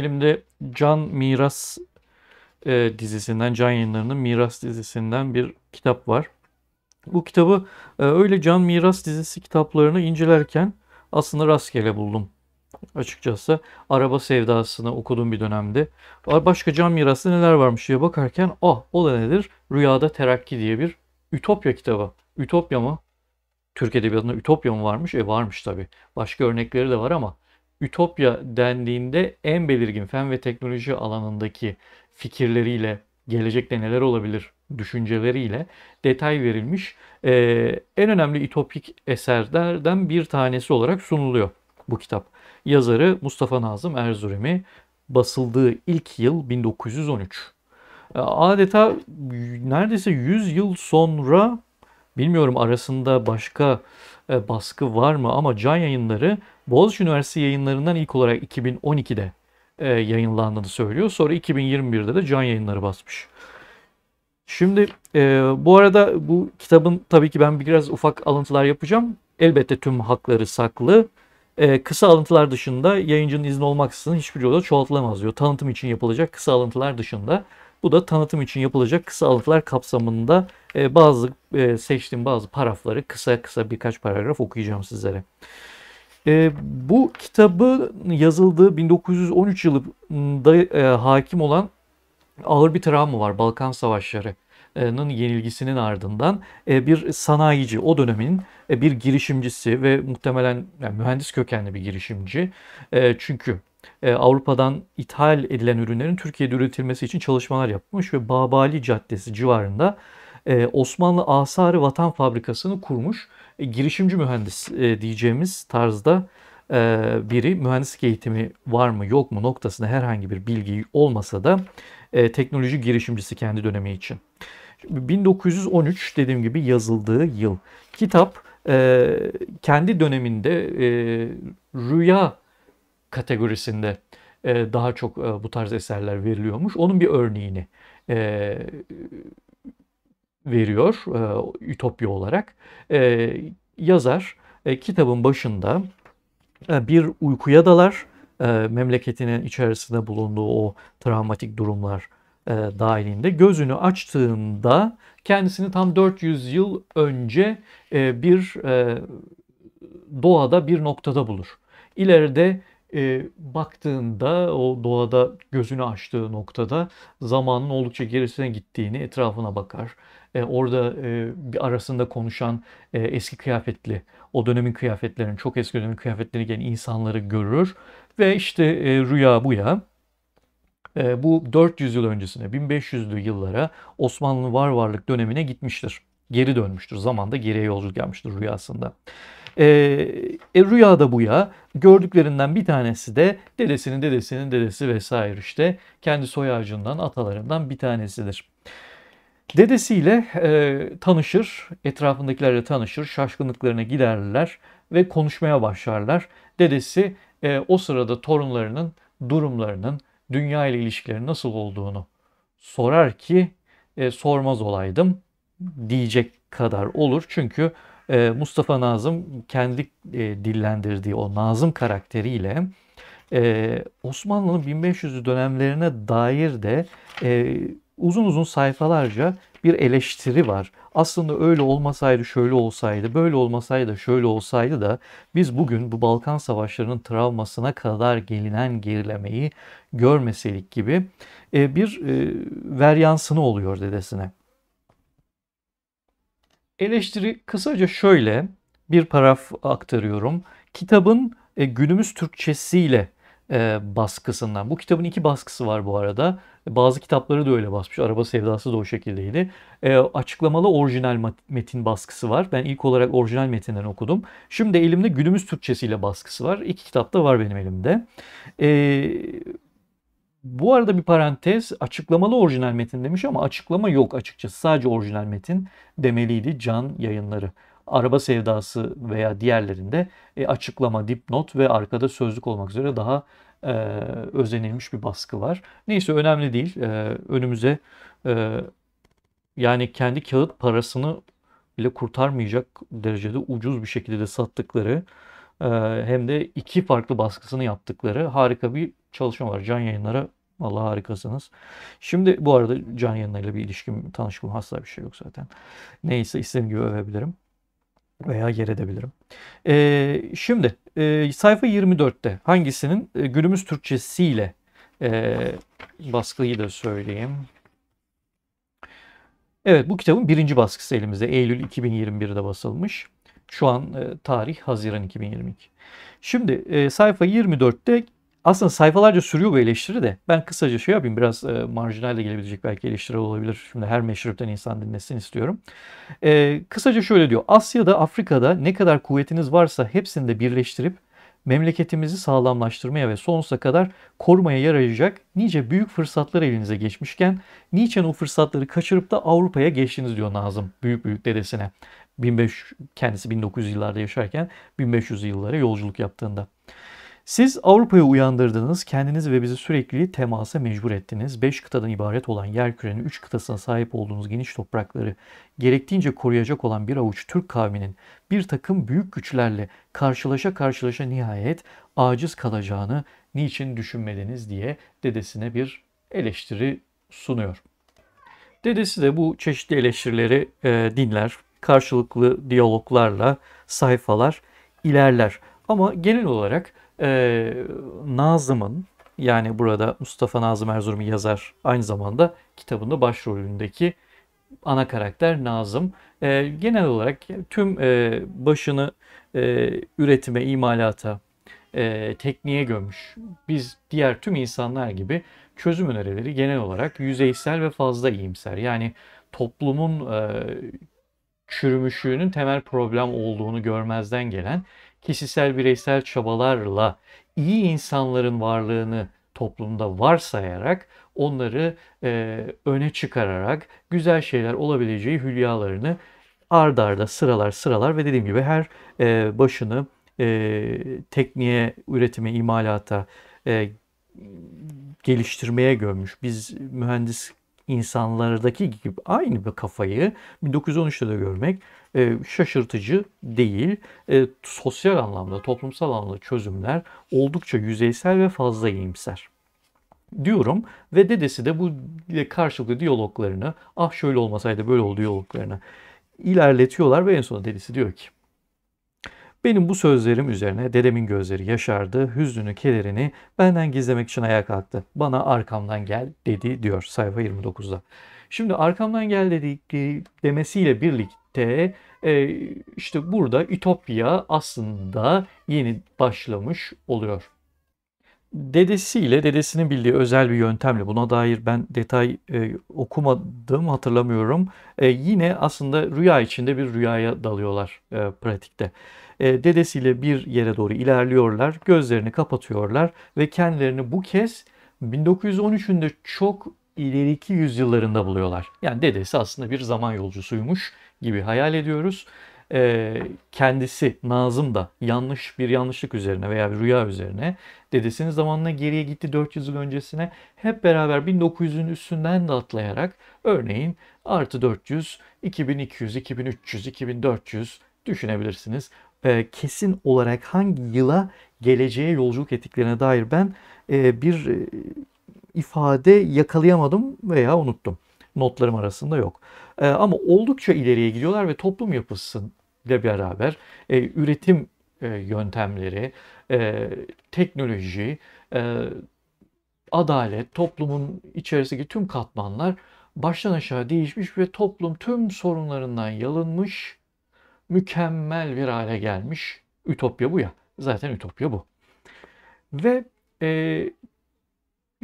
Elimde Can Miras e, dizisinden, Can Yayınları'nın Miras dizisinden bir kitap var. Bu kitabı e, öyle Can Miras dizisi kitaplarını incelerken aslında rastgele buldum açıkçası. Araba sevdasını okuduğum bir dönemde. Başka can mirası neler varmış diye bakarken ah o da nedir? Rüyada Terakki diye bir Ütopya kitabı. Ütopya mı? Türk Edebiyatı'nda Ütopya mı varmış? E varmış tabi. Başka örnekleri de var ama Ütopya dendiğinde en belirgin fen ve teknoloji alanındaki fikirleriyle, gelecekte neler olabilir düşünceleriyle detay verilmiş e, en önemli ütopik eserlerden bir tanesi olarak sunuluyor bu kitap. Yazarı Mustafa Nazım Erzurumi basıldığı ilk yıl 1913. Adeta neredeyse 100 yıl sonra bilmiyorum arasında başka e, baskı var mı? Ama Can Yayınları Boğaziçi Üniversitesi yayınlarından ilk olarak 2012'de e, yayınlandığını söylüyor. Sonra 2021'de de Can Yayınları basmış. Şimdi e, bu arada bu kitabın tabii ki ben biraz ufak alıntılar yapacağım. Elbette tüm hakları saklı. kısa alıntılar dışında yayıncının izni olmaksızın hiçbir yolda çoğaltılamaz diyor. Tanıtım için yapılacak kısa alıntılar dışında bu da tanıtım için yapılacak kısa alıntılar kapsamında e, bazı e, seçtiğim bazı parafları kısa kısa birkaç paragraf okuyacağım sizlere. E, bu kitabı yazıldığı 1913 yılında e, hakim olan ağır bir travma var Balkan Savaşları yenilgisinin ardından e, bir sanayici o dönemin e, bir girişimcisi ve muhtemelen yani mühendis kökenli bir girişimci e, çünkü ee, Avrupa'dan ithal edilen ürünlerin Türkiye'de üretilmesi için çalışmalar yapmış ve Babali Caddesi civarında e, Osmanlı Asarı Vatan Fabrikası'nı kurmuş e, girişimci mühendis e, diyeceğimiz tarzda biri mühendislik eğitimi var mı yok mu noktasında herhangi bir bilgi olmasa da teknoloji girişimcisi kendi dönemi için. 1913 dediğim gibi yazıldığı yıl. Kitap kendi döneminde rüya kategorisinde e, daha çok e, bu tarz eserler veriliyormuş. Onun bir örneğini e, veriyor e, Ütopya olarak. E, yazar e, kitabın başında e, bir uykuya dalar. E, memleketinin içerisinde bulunduğu o travmatik durumlar e, dahilinde gözünü açtığında kendisini tam 400 yıl önce e, bir e, doğada bir noktada bulur. İleride e, baktığında o doğada gözünü açtığı noktada zamanın oldukça gerisine gittiğini etrafına bakar. E, orada e, bir arasında konuşan e, eski kıyafetli, o dönemin kıyafetlerini, çok eski dönemin kıyafetlerini giyen insanları görür. Ve işte e, rüya bu ya. E, bu 400 yıl öncesine, 1500'lü yıllara Osmanlı var varlık dönemine gitmiştir. Geri dönmüştür. Zamanda geriye yolculuk yapmıştır rüyasında. E, e, rüyada bu ya. Gördüklerinden bir tanesi de dedesinin dedesinin dedesi vesaire işte. Kendi soy ağacından, atalarından bir tanesidir. Dedesiyle e, tanışır, etrafındakilerle tanışır, şaşkınlıklarına giderler ve konuşmaya başlarlar. Dedesi e, o sırada torunlarının durumlarının, dünya ile ilişkileri nasıl olduğunu sorar ki e, sormaz olaydım diyecek kadar olur. Çünkü ee, Mustafa Nazım kendi e, dillendirdiği o Nazım karakteriyle e, Osmanlı'nın 1500'lü dönemlerine dair de e, uzun uzun sayfalarca bir eleştiri var. Aslında öyle olmasaydı, şöyle olsaydı, böyle olmasaydı, şöyle olsaydı da biz bugün bu Balkan Savaşları'nın travmasına kadar gelinen gerilemeyi görmeseydik gibi bir veryansını oluyor dedesine. Eleştiri kısaca şöyle bir paraf aktarıyorum. Kitabın e, günümüz Türkçesiyle e, baskısından. Bu kitabın iki baskısı var bu arada. Bazı kitapları da öyle basmış. Araba Sevdası da o şekildeydi. E, açıklamalı orijinal metin baskısı var. Ben ilk olarak orijinal metinden okudum. Şimdi elimde günümüz Türkçesiyle baskısı var. İki kitap da var benim elimde. E, bu arada bir parantez açıklamalı orijinal metin demiş ama açıklama yok açıkçası. Sadece orijinal metin demeliydi Can yayınları. Araba Sevdası veya diğerlerinde e, açıklama, dipnot ve arkada sözlük olmak üzere daha e, özenilmiş bir baskı var. Neyse önemli değil. E, önümüze e, yani kendi kağıt parasını bile kurtarmayacak derecede ucuz bir şekilde de sattıkları e, hem de iki farklı baskısını yaptıkları harika bir Çalışmalar var. Can yayınlara Vallahi harikasınız. Şimdi bu arada can yayınlarıyla bir ilişkim, tanışkım asla bir şey yok zaten. Neyse istediğim gibi övebilirim. Veya yer edebilirim. Ee, şimdi e, sayfa 24'te hangisinin e, günümüz Türkçesiyle e, baskıyı da söyleyeyim. Evet bu kitabın birinci baskısı elimizde. Eylül 2021'de basılmış. Şu an e, tarih Haziran 2022. Şimdi e, sayfa 24'te aslında sayfalarca sürüyor bu eleştiri de. Ben kısaca şey yapayım biraz e, marjinal de gelebilecek belki eleştiri olabilir. Şimdi her meşrupten insan dinlesin istiyorum. E, kısaca şöyle diyor. Asya'da Afrika'da ne kadar kuvvetiniz varsa hepsini de birleştirip memleketimizi sağlamlaştırmaya ve sonsuza kadar korumaya yarayacak nice büyük fırsatlar elinize geçmişken niçin o fırsatları kaçırıp da Avrupa'ya geçtiniz diyor Nazım büyük büyük dedesine. 1500, kendisi 1900 yıllarda yaşarken 1500 yıllara yolculuk yaptığında. Siz Avrupa'yı uyandırdınız, kendiniz ve bizi sürekli temasa mecbur ettiniz. Beş kıtadan ibaret olan yer kürenin üç kıtasına sahip olduğunuz geniş toprakları gerektiğince koruyacak olan bir avuç Türk kavminin bir takım büyük güçlerle karşılaşa karşılaşa nihayet aciz kalacağını niçin düşünmediniz diye dedesine bir eleştiri sunuyor. Dedesi de bu çeşitli eleştirileri e, dinler, karşılıklı diyaloglarla sayfalar ilerler. Ama genel olarak e, Nazım'ın yani burada Mustafa Nazım Erzurum'u yazar aynı zamanda kitabında başrolündeki ana karakter Nazım. E, genel olarak tüm e, başını e, üretime, imalata, e, tekniğe gömmüş. Biz diğer tüm insanlar gibi çözüm önerileri genel olarak yüzeysel ve fazla iyimser. Yani toplumun e, çürümüşlüğünün temel problem olduğunu görmezden gelen kişisel bireysel çabalarla iyi insanların varlığını toplumda varsayarak onları e, öne çıkararak güzel şeyler olabileceği hülyalarını ard arda sıralar sıralar ve dediğim gibi her e, başını e, tekniğe, üretime, imalata, e, geliştirmeye gömmüş. Biz mühendis insanlardaki gibi aynı bir kafayı 1913'te de görmek e, şaşırtıcı değil. E, sosyal anlamda, toplumsal anlamda çözümler oldukça yüzeysel ve fazla iyimser diyorum ve dedesi de bu karşılıklı diyaloglarını ah şöyle olmasaydı böyle oldu diyaloglarını ilerletiyorlar ve en sonunda dedesi diyor ki benim bu sözlerim üzerine dedemin gözleri yaşardı, hüznünü, kederini benden gizlemek için ayağa kalktı. Bana arkamdan gel dedi diyor sayfa 29'da. Şimdi arkamdan gel dedik e, demesiyle birlikte e, işte burada Ütopya aslında yeni başlamış oluyor. Dedesiyle dedesinin bildiği özel bir yöntemle buna dair ben detay e, okumadım hatırlamıyorum. E, yine aslında rüya içinde bir rüyaya dalıyorlar e, pratikte. E, dedesiyle bir yere doğru ilerliyorlar. Gözlerini kapatıyorlar ve kendilerini bu kez 1913'ün çok ileriki yüzyıllarında buluyorlar. Yani dedesi aslında bir zaman yolcusuymuş gibi hayal ediyoruz. E, kendisi Nazım da yanlış bir yanlışlık üzerine veya bir rüya üzerine dedesinin zamanına geriye gitti 400 yıl öncesine hep beraber 1900'ün üstünden de atlayarak örneğin artı 400, 2200, 2300, 2400 düşünebilirsiniz e, kesin olarak hangi yıla geleceğe yolculuk ettiklerine dair ben e, bir e, ifade yakalayamadım veya unuttum. Notlarım arasında yok. E, ama oldukça ileriye gidiyorlar ve toplum yapısıyla beraber e, üretim e, yöntemleri, e, teknoloji, e, adalet, toplumun içerisindeki tüm katmanlar baştan aşağı değişmiş ve toplum tüm sorunlarından yalınmış mükemmel bir hale gelmiş. Ütopya bu ya. Zaten ütopya bu. Ve e,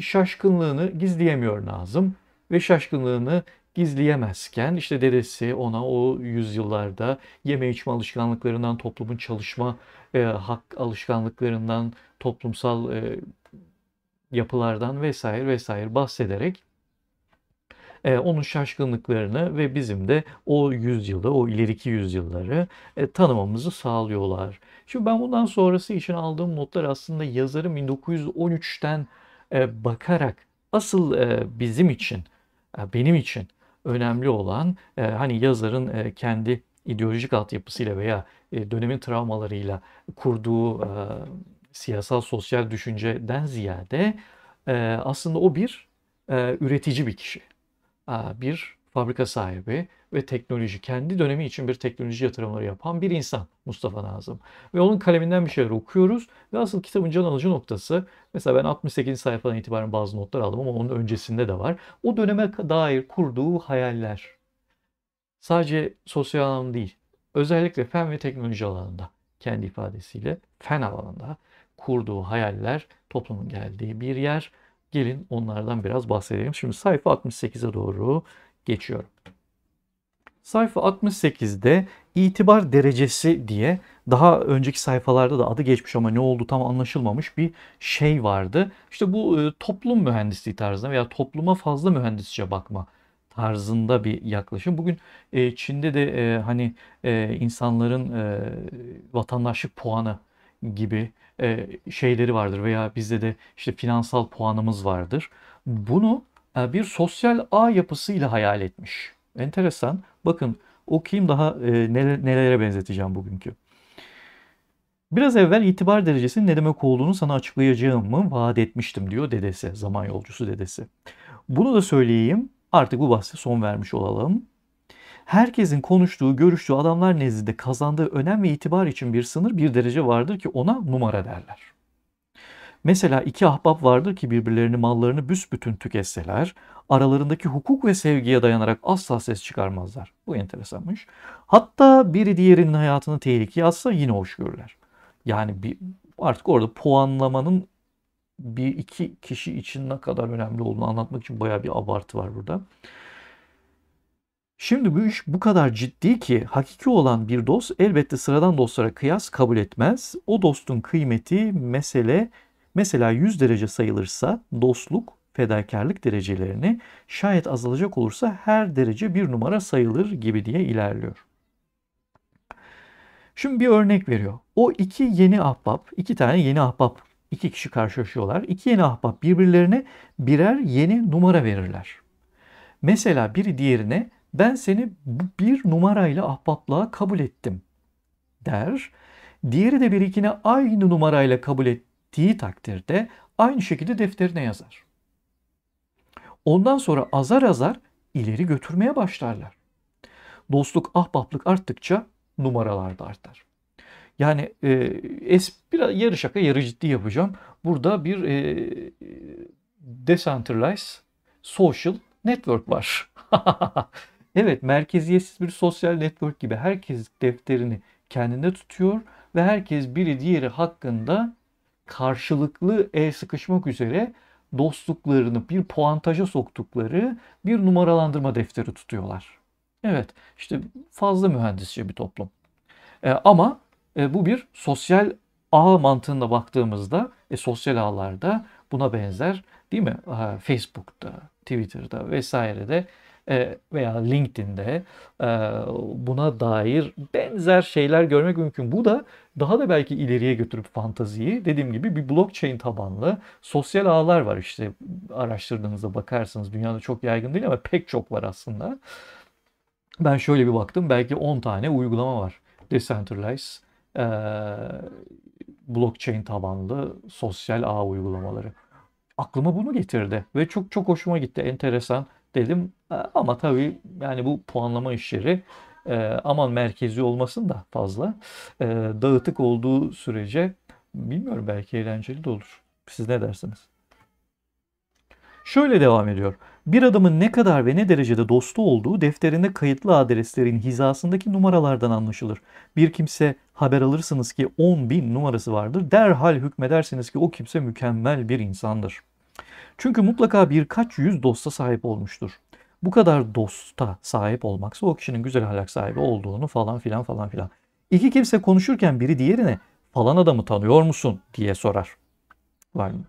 şaşkınlığını gizleyemiyor Nazım ve şaşkınlığını gizleyemezken işte dedesi ona o yüzyıllarda yeme içme alışkanlıklarından toplumun çalışma e, hak alışkanlıklarından toplumsal e, yapılardan vesaire vesaire bahsederek e, onun şaşkınlıklarını ve bizim de o yüzyılı, o ileriki yüzyılları e, tanımamızı sağlıyorlar. Şimdi ben bundan sonrası için aldığım notlar aslında yazarın 1913'ten e, bakarak asıl e, bizim için, e, benim için önemli olan e, hani yazarın e, kendi ideolojik altyapısıyla veya e, dönemin travmalarıyla kurduğu e, siyasal sosyal düşünceden ziyade e, aslında o bir e, üretici bir kişi bir fabrika sahibi ve teknoloji, kendi dönemi için bir teknoloji yatırımları yapan bir insan Mustafa Nazım. Ve onun kaleminden bir şeyler okuyoruz ve asıl kitabın can alıcı noktası, mesela ben 68. sayfadan itibaren bazı notlar aldım ama onun öncesinde de var. O döneme dair kurduğu hayaller. Sadece sosyal alan değil, özellikle fen ve teknoloji alanında, kendi ifadesiyle fen alanında kurduğu hayaller toplumun geldiği bir yer Gelin onlardan biraz bahsedelim. Şimdi sayfa 68'e doğru geçiyorum. Sayfa 68'de itibar derecesi diye daha önceki sayfalarda da adı geçmiş ama ne oldu tam anlaşılmamış bir şey vardı. İşte bu e, toplum mühendisliği tarzında veya topluma fazla mühendisçe bakma tarzında bir yaklaşım. Bugün e, Çin'de de e, hani insanların vatandaşlık puanı gibi e, şeyleri vardır veya bizde de işte finansal puanımız vardır. Bunu e, bir sosyal ağ yapısıyla hayal etmiş. Enteresan. Bakın okuyayım daha e, neler, nelere benzeteceğim bugünkü. Biraz evvel itibar derecesinin ne demek olduğunu sana açıklayacağımı vaat etmiştim diyor dedesi, zaman yolcusu dedesi. Bunu da söyleyeyim. Artık bu bahse son vermiş olalım herkesin konuştuğu, görüştüğü adamlar nezdinde kazandığı önem ve itibar için bir sınır, bir derece vardır ki ona numara derler. Mesela iki ahbap vardır ki birbirlerini mallarını büsbütün tüketseler, aralarındaki hukuk ve sevgiye dayanarak asla ses çıkarmazlar. Bu enteresanmış. Hatta biri diğerinin hayatını tehlikeye atsa yine hoş görürler. Yani bir, artık orada puanlamanın bir iki kişi için ne kadar önemli olduğunu anlatmak için bayağı bir abartı var burada. Şimdi bu iş bu kadar ciddi ki hakiki olan bir dost elbette sıradan dostlara kıyas kabul etmez. O dostun kıymeti mesele mesela 100 derece sayılırsa dostluk fedakarlık derecelerini şayet azalacak olursa her derece bir numara sayılır gibi diye ilerliyor. Şimdi bir örnek veriyor. O iki yeni ahbap, iki tane yeni ahbap, iki kişi karşılaşıyorlar. İki yeni ahbap birbirlerine birer yeni numara verirler. Mesela biri diğerine ben seni bir numarayla ahbaplığa kabul ettim der. Diğeri de bir ikine aynı numarayla kabul ettiği takdirde aynı şekilde defterine yazar. Ondan sonra azar azar ileri götürmeye başlarlar. Dostluk, ahbaplık arttıkça numaralar da artar. Yani e, es, biraz yarı şaka yarı ciddi yapacağım. Burada bir e, decentralized social network var. Evet merkeziyetsiz bir sosyal network gibi herkes defterini kendinde tutuyor ve herkes biri diğeri hakkında karşılıklı el sıkışmak üzere dostluklarını bir puantaja soktukları bir numaralandırma defteri tutuyorlar. Evet işte fazla mühendisçe bir toplum. E, ama e, bu bir sosyal ağ mantığında baktığımızda e, sosyal ağlarda buna benzer değil mi? E, Facebook'ta, Twitter'da vesairede e, veya LinkedIn'de e, buna dair benzer şeyler görmek mümkün. Bu da daha da belki ileriye götürüp fantaziyi dediğim gibi bir blockchain tabanlı sosyal ağlar var işte araştırdığınızda bakarsınız dünyada çok yaygın değil ama pek çok var aslında. Ben şöyle bir baktım belki 10 tane uygulama var. Decentralized, e, blockchain tabanlı sosyal ağ uygulamaları. Aklıma bunu getirdi ve çok çok hoşuma gitti. Enteresan dedim. E, ama tabii yani bu puanlama işleri e, aman merkezi olmasın da fazla. E, dağıtık olduğu sürece bilmiyorum belki eğlenceli de olur. Siz ne dersiniz? Şöyle devam ediyor. Bir adamın ne kadar ve ne derecede dostu olduğu defterinde kayıtlı adreslerin hizasındaki numaralardan anlaşılır. Bir kimse haber alırsınız ki 10 bin numarası vardır. Derhal hükmedersiniz ki o kimse mükemmel bir insandır.'' Çünkü mutlaka birkaç yüz dosta sahip olmuştur. Bu kadar dosta sahip olmaksa o kişinin güzel ahlak sahibi olduğunu falan filan falan filan. İki kimse konuşurken biri diğerine falan adamı tanıyor musun diye sorar.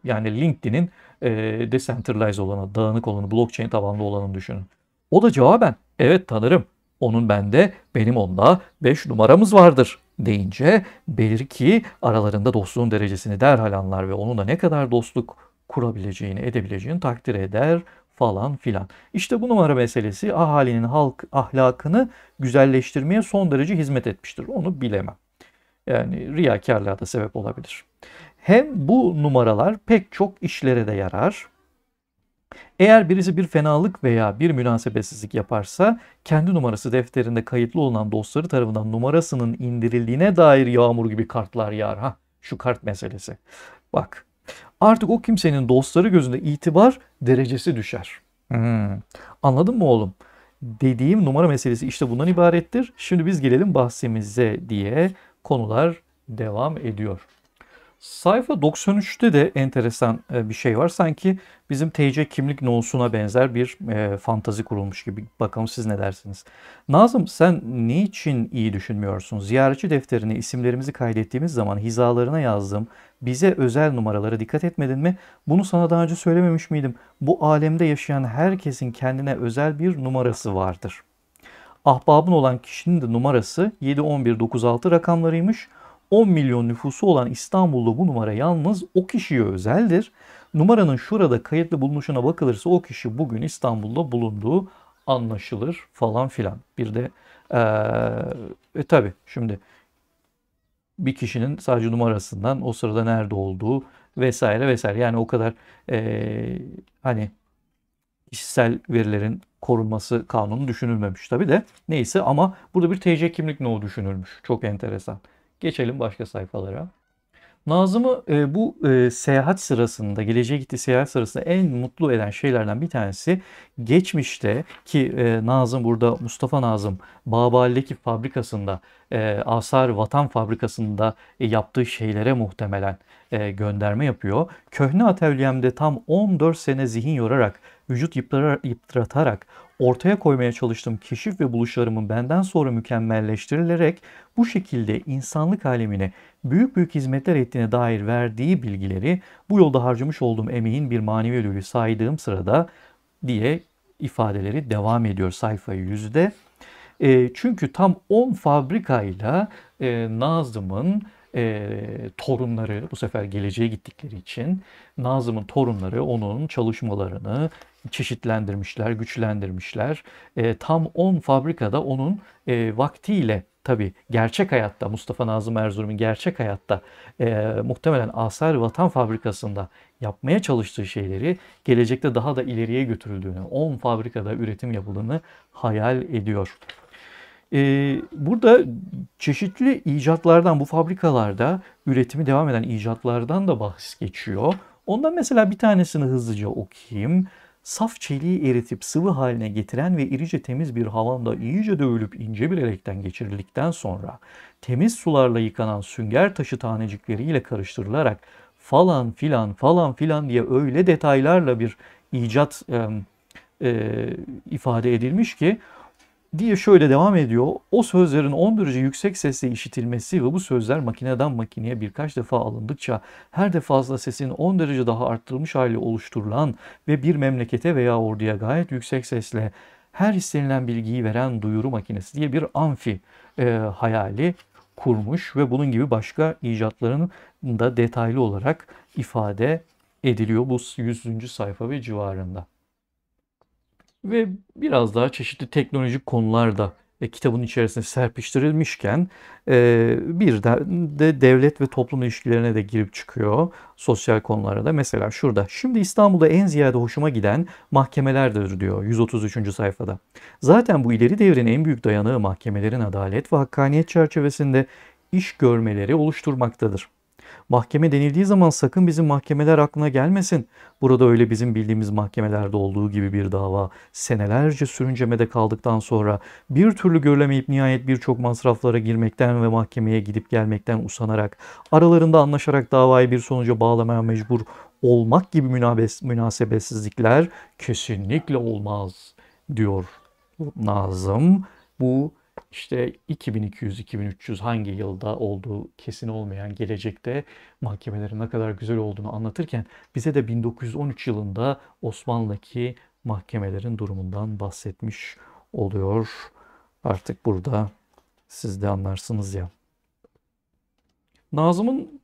Yani LinkedIn'in e, decentralized olanı, dağınık olanı, blockchain tabanlı olanı düşünün. O da cevaben evet tanırım. Onun bende, benim onda 5 numaramız vardır deyince belki aralarında dostluğun derecesini derhal anlar ve onunla ne kadar dostluk kurabileceğini, edebileceğini takdir eder falan filan. İşte bu numara meselesi ahalinin halk ahlakını güzelleştirmeye son derece hizmet etmiştir. Onu bilemem. Yani riyakarlığa da sebep olabilir. Hem bu numaralar pek çok işlere de yarar. Eğer birisi bir fenalık veya bir münasebetsizlik yaparsa kendi numarası defterinde kayıtlı olan dostları tarafından numarasının indirildiğine dair yağmur gibi kartlar yağar. Ha, şu kart meselesi. Bak artık o kimsenin dostları gözünde itibar derecesi düşer. Hmm. Anladın mı oğlum? Dediğim numara meselesi işte bundan ibarettir. Şimdi biz gelelim bahsimize diye konular devam ediyor. Sayfa 93'te de enteresan e, bir şey var. Sanki bizim TC kimlik nosuna benzer bir e, fantazi kurulmuş gibi. Bakalım siz ne dersiniz? Nazım sen niçin iyi düşünmüyorsun? Ziyaretçi defterine isimlerimizi kaydettiğimiz zaman hizalarına yazdım. bize özel numaralara dikkat etmedin mi? Bunu sana daha önce söylememiş miydim? Bu alemde yaşayan herkesin kendine özel bir numarası vardır. Ahbabın olan kişinin de numarası 71196 rakamlarıymış. 10 milyon nüfusu olan İstanbul'da bu numara yalnız o kişiye özeldir. Numaranın şurada kayıtlı bulunuşuna bakılırsa o kişi bugün İstanbul'da bulunduğu anlaşılır falan filan. Bir de ee, e, tabi şimdi bir kişinin sadece numarasından o sırada nerede olduğu vesaire vesaire. Yani o kadar e, hani kişisel verilerin korunması kanunu düşünülmemiş tabi de neyse ama burada bir TC kimlik no'u düşünülmüş. Çok enteresan. Geçelim başka sayfalara. Nazım'ı e, bu e, seyahat sırasında, geleceğe gitti seyahat sırasında en mutlu eden şeylerden bir tanesi geçmişte ki e, Nazım burada Mustafa Nazım Babali'deki fabrikasında e, Asar Vatan Fabrikası'nda e, yaptığı şeylere muhtemelen e, gönderme yapıyor. Köhne atölyemde tam 14 sene zihin yorarak, vücut yıpratarak Ortaya koymaya çalıştığım keşif ve buluşlarımın benden sonra mükemmelleştirilerek bu şekilde insanlık alemine büyük büyük hizmetler ettiğine dair verdiği bilgileri bu yolda harcamış olduğum emeğin bir manevi ödülü saydığım sırada diye ifadeleri devam ediyor sayfayı yüzde. E, çünkü tam 10 fabrikayla e, Nazım'ın e, torunları bu sefer geleceğe gittikleri için Nazım'ın torunları onun çalışmalarını çeşitlendirmişler, güçlendirmişler. E, tam 10 fabrikada onun e, vaktiyle tabi gerçek hayatta Mustafa Nazım Erzurum'un gerçek hayatta e, muhtemelen Asar Vatan Fabrikası'nda yapmaya çalıştığı şeyleri gelecekte daha da ileriye götürüldüğünü, 10 fabrikada üretim yapıldığını hayal ediyor. E, burada çeşitli icatlardan bu fabrikalarda üretimi devam eden icatlardan da bahs geçiyor. Ondan mesela bir tanesini hızlıca okuyayım saf çeliği eritip sıvı haline getiren ve irice temiz bir havanda iyice dövülüp ince bir elekten geçirildikten sonra temiz sularla yıkanan sünger taşı tanecikleriyle karıştırılarak falan filan falan filan diye öyle detaylarla bir icat e, e, ifade edilmiş ki diye şöyle devam ediyor. O sözlerin 10 derece yüksek sesle işitilmesi ve bu sözler makineden makineye birkaç defa alındıkça her defasında sesin 10 derece daha arttırılmış hali oluşturulan ve bir memlekete veya orduya gayet yüksek sesle her istenilen bilgiyi veren duyuru makinesi diye bir amfi e, hayali kurmuş ve bunun gibi başka icatların da detaylı olarak ifade ediliyor bu 100. sayfa ve civarında ve biraz daha çeşitli teknolojik konularda e, kitabın içerisine serpiştirilmişken e, bir de, de devlet ve toplum ilişkilerine de girip çıkıyor sosyal konulara da. Mesela şurada şimdi İstanbul'da en ziyade hoşuma giden mahkemelerdir diyor 133. sayfada. Zaten bu ileri devrin en büyük dayanağı mahkemelerin adalet ve hakkaniyet çerçevesinde iş görmeleri oluşturmaktadır. Mahkeme denildiği zaman sakın bizim mahkemeler aklına gelmesin. Burada öyle bizim bildiğimiz mahkemelerde olduğu gibi bir dava senelerce sürüncemede kaldıktan sonra bir türlü görülemeyip nihayet birçok masraflara girmekten ve mahkemeye gidip gelmekten usanarak aralarında anlaşarak davayı bir sonuca bağlamaya mecbur olmak gibi münasebetsizlikler kesinlikle olmaz diyor Nazım. Bu işte 2200-2300 hangi yılda olduğu kesin olmayan gelecekte mahkemelerin ne kadar güzel olduğunu anlatırken bize de 1913 yılında Osmanlı'daki mahkemelerin durumundan bahsetmiş oluyor. Artık burada siz de anlarsınız ya. Nazım'ın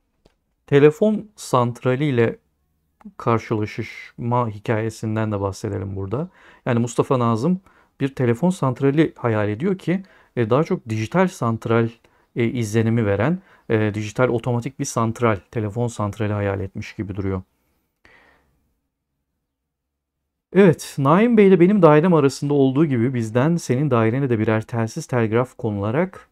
telefon ile karşılaşma hikayesinden de bahsedelim burada. Yani Mustafa Nazım bir telefon santrali hayal ediyor ki e, daha çok dijital santral e, izlenimi veren e, dijital otomatik bir santral, telefon santrali hayal etmiş gibi duruyor. Evet, Naim Bey ile benim dairem arasında olduğu gibi bizden senin dairene de birer telsiz telgraf konularak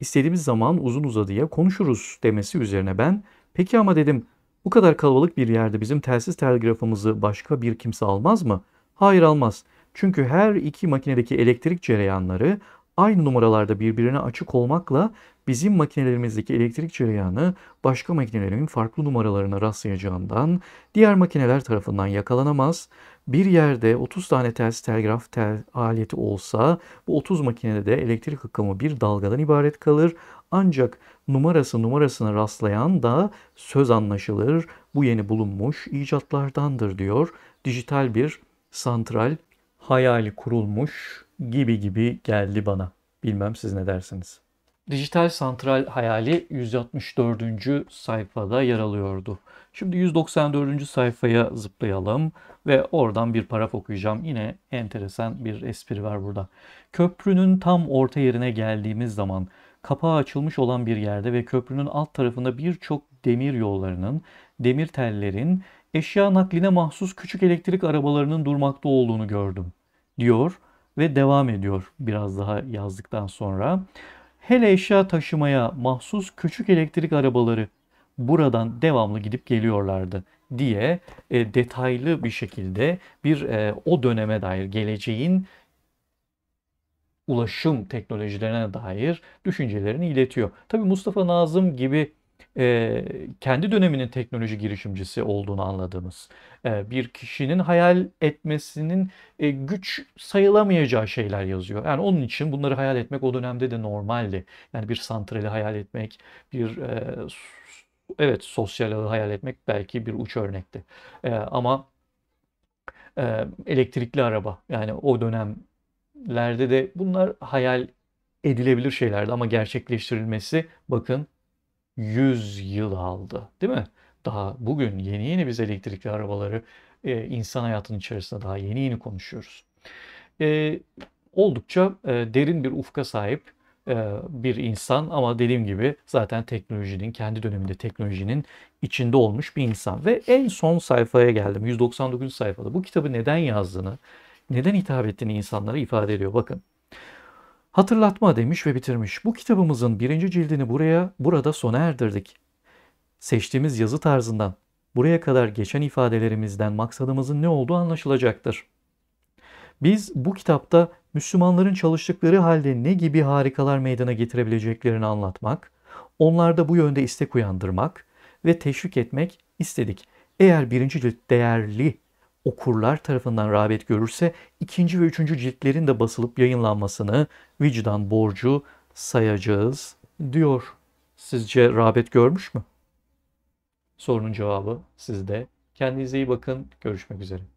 istediğimiz zaman uzun uzadıya konuşuruz demesi üzerine ben peki ama dedim bu kadar kalabalık bir yerde bizim telsiz telgrafımızı başka bir kimse almaz mı? Hayır almaz. Çünkü her iki makinedeki elektrik cereyanları aynı numaralarda birbirine açık olmakla bizim makinelerimizdeki elektrik cereyanı başka makinelerin farklı numaralarına rastlayacağından diğer makineler tarafından yakalanamaz. Bir yerde 30 tane ters telgraf tel aleti olsa bu 30 makinede de elektrik akımı bir dalgadan ibaret kalır. Ancak numarası numarasına rastlayan da söz anlaşılır. Bu yeni bulunmuş icatlardandır diyor. Dijital bir santral hayali kurulmuş gibi gibi geldi bana. Bilmem siz ne dersiniz. Dijital santral hayali 164. sayfada yer alıyordu. Şimdi 194. sayfaya zıplayalım ve oradan bir paraf okuyacağım. Yine enteresan bir espri var burada. Köprünün tam orta yerine geldiğimiz zaman kapağı açılmış olan bir yerde ve köprünün alt tarafında birçok demir yollarının, demir tellerin, eşya nakline mahsus küçük elektrik arabalarının durmakta olduğunu gördüm, diyor ve devam ediyor biraz daha yazdıktan sonra. Hele eşya taşımaya mahsus küçük elektrik arabaları buradan devamlı gidip geliyorlardı diye e, detaylı bir şekilde bir e, o döneme dair geleceğin ulaşım teknolojilerine dair düşüncelerini iletiyor. Tabi Mustafa Nazım gibi e, kendi döneminin teknoloji girişimcisi olduğunu anladığımız e, bir kişinin hayal etmesinin e, güç sayılamayacağı şeyler yazıyor. Yani onun için bunları hayal etmek o dönemde de normaldi. Yani bir santrali hayal etmek, bir e, evet sosyal ağı hayal etmek belki bir uç örnekti. E, ama e, elektrikli araba yani o dönemlerde de bunlar hayal edilebilir şeylerdi ama gerçekleştirilmesi bakın 100 yıl aldı. Değil mi? Daha bugün yeni yeni biz elektrikli arabaları e, insan hayatının içerisinde daha yeni yeni konuşuyoruz. E, oldukça e, derin bir ufka sahip e, bir insan ama dediğim gibi zaten teknolojinin kendi döneminde teknolojinin içinde olmuş bir insan. Ve en son sayfaya geldim 199. sayfada bu kitabı neden yazdığını, neden hitap ettiğini insanlara ifade ediyor. Bakın Hatırlatma demiş ve bitirmiş. Bu kitabımızın birinci cildini buraya burada sona erdirdik. Seçtiğimiz yazı tarzından buraya kadar geçen ifadelerimizden maksadımızın ne olduğu anlaşılacaktır. Biz bu kitapta Müslümanların çalıştıkları halde ne gibi harikalar meydana getirebileceklerini anlatmak, onlarda bu yönde istek uyandırmak ve teşvik etmek istedik. Eğer birinci cilt değerli okurlar tarafından rağbet görürse ikinci ve üçüncü ciltlerin de basılıp yayınlanmasını vicdan borcu sayacağız diyor. Sizce rağbet görmüş mü? Sorunun cevabı sizde. Kendinize iyi bakın. Görüşmek üzere.